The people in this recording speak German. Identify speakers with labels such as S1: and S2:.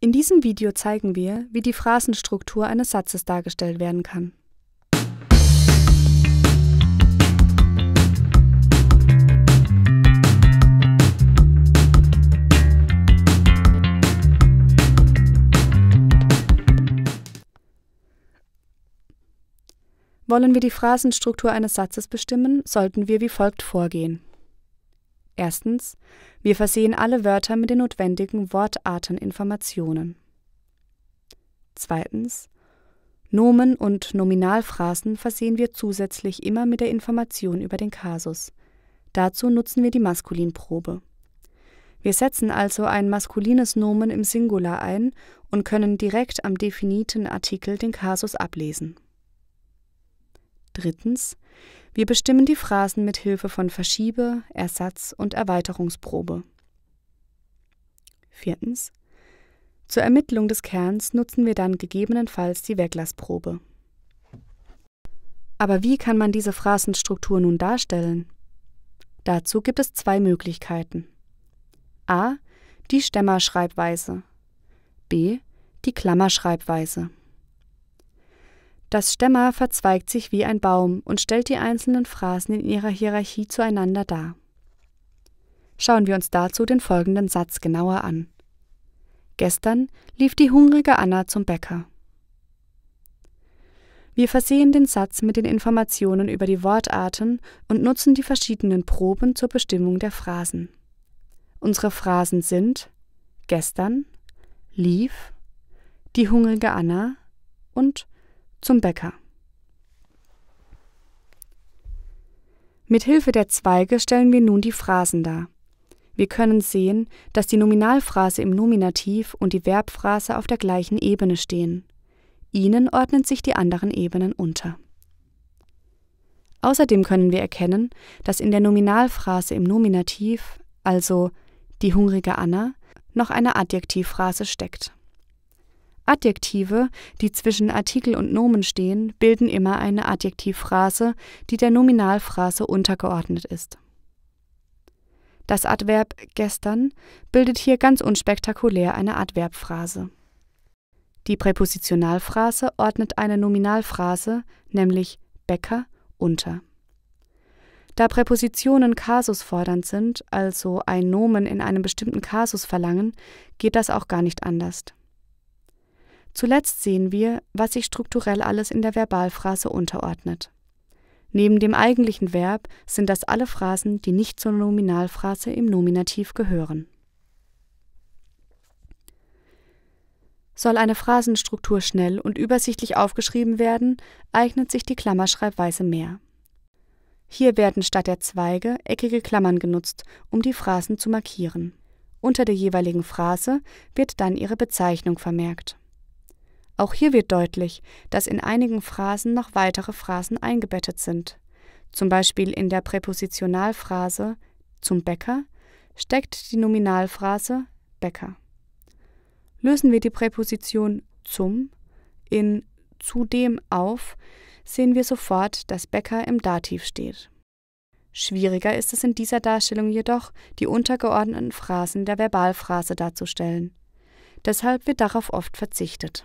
S1: In diesem Video zeigen wir, wie die Phrasenstruktur eines Satzes dargestellt werden kann. Wollen wir die Phrasenstruktur eines Satzes bestimmen, sollten wir wie folgt vorgehen. Erstens, wir versehen alle Wörter mit den notwendigen Wortarteninformationen. Zweitens, Nomen und Nominalphrasen versehen wir zusätzlich immer mit der Information über den Kasus. Dazu nutzen wir die Maskulinprobe. Wir setzen also ein maskulines Nomen im Singular ein und können direkt am definiten Artikel den Kasus ablesen Drittens. Wir bestimmen die Phrasen mit Hilfe von Verschiebe, Ersatz und Erweiterungsprobe. Viertens. Zur Ermittlung des Kerns nutzen wir dann gegebenenfalls die Weglassprobe. Aber wie kann man diese Phrasenstruktur nun darstellen? Dazu gibt es zwei Möglichkeiten. a. die Stämmerschreibweise. b. die Klammerschreibweise. Das Stemma verzweigt sich wie ein Baum und stellt die einzelnen Phrasen in ihrer Hierarchie zueinander dar. Schauen wir uns dazu den folgenden Satz genauer an. Gestern lief die hungrige Anna zum Bäcker. Wir versehen den Satz mit den Informationen über die Wortarten und nutzen die verschiedenen Proben zur Bestimmung der Phrasen. Unsere Phrasen sind gestern, lief, die hungrige Anna und zum Bäcker. Mit Hilfe der Zweige stellen wir nun die Phrasen dar. Wir können sehen, dass die Nominalphrase im Nominativ und die Verbphrase auf der gleichen Ebene stehen. Ihnen ordnen sich die anderen Ebenen unter. Außerdem können wir erkennen, dass in der Nominalphrase im Nominativ, also die hungrige Anna, noch eine Adjektivphrase steckt. Adjektive, die zwischen Artikel und Nomen stehen, bilden immer eine Adjektivphrase, die der Nominalphrase untergeordnet ist. Das Adverb gestern bildet hier ganz unspektakulär eine Adverbphrase. Die Präpositionalphrase ordnet eine Nominalphrase, nämlich Bäcker, unter. Da Präpositionen kasusfordernd sind, also ein Nomen in einem bestimmten Kasus verlangen, geht das auch gar nicht anders. Zuletzt sehen wir, was sich strukturell alles in der Verbalphrase unterordnet. Neben dem eigentlichen Verb sind das alle Phrasen, die nicht zur Nominalphrase im Nominativ gehören. Soll eine Phrasenstruktur schnell und übersichtlich aufgeschrieben werden, eignet sich die Klammerschreibweise mehr. Hier werden statt der Zweige eckige Klammern genutzt, um die Phrasen zu markieren. Unter der jeweiligen Phrase wird dann ihre Bezeichnung vermerkt. Auch hier wird deutlich, dass in einigen Phrasen noch weitere Phrasen eingebettet sind. Zum Beispiel in der Präpositionalphrase zum Bäcker steckt die Nominalphrase Bäcker. Lösen wir die Präposition zum in zudem auf, sehen wir sofort, dass Bäcker im Dativ steht. Schwieriger ist es in dieser Darstellung jedoch, die untergeordneten Phrasen der Verbalphrase darzustellen. Deshalb wird darauf oft verzichtet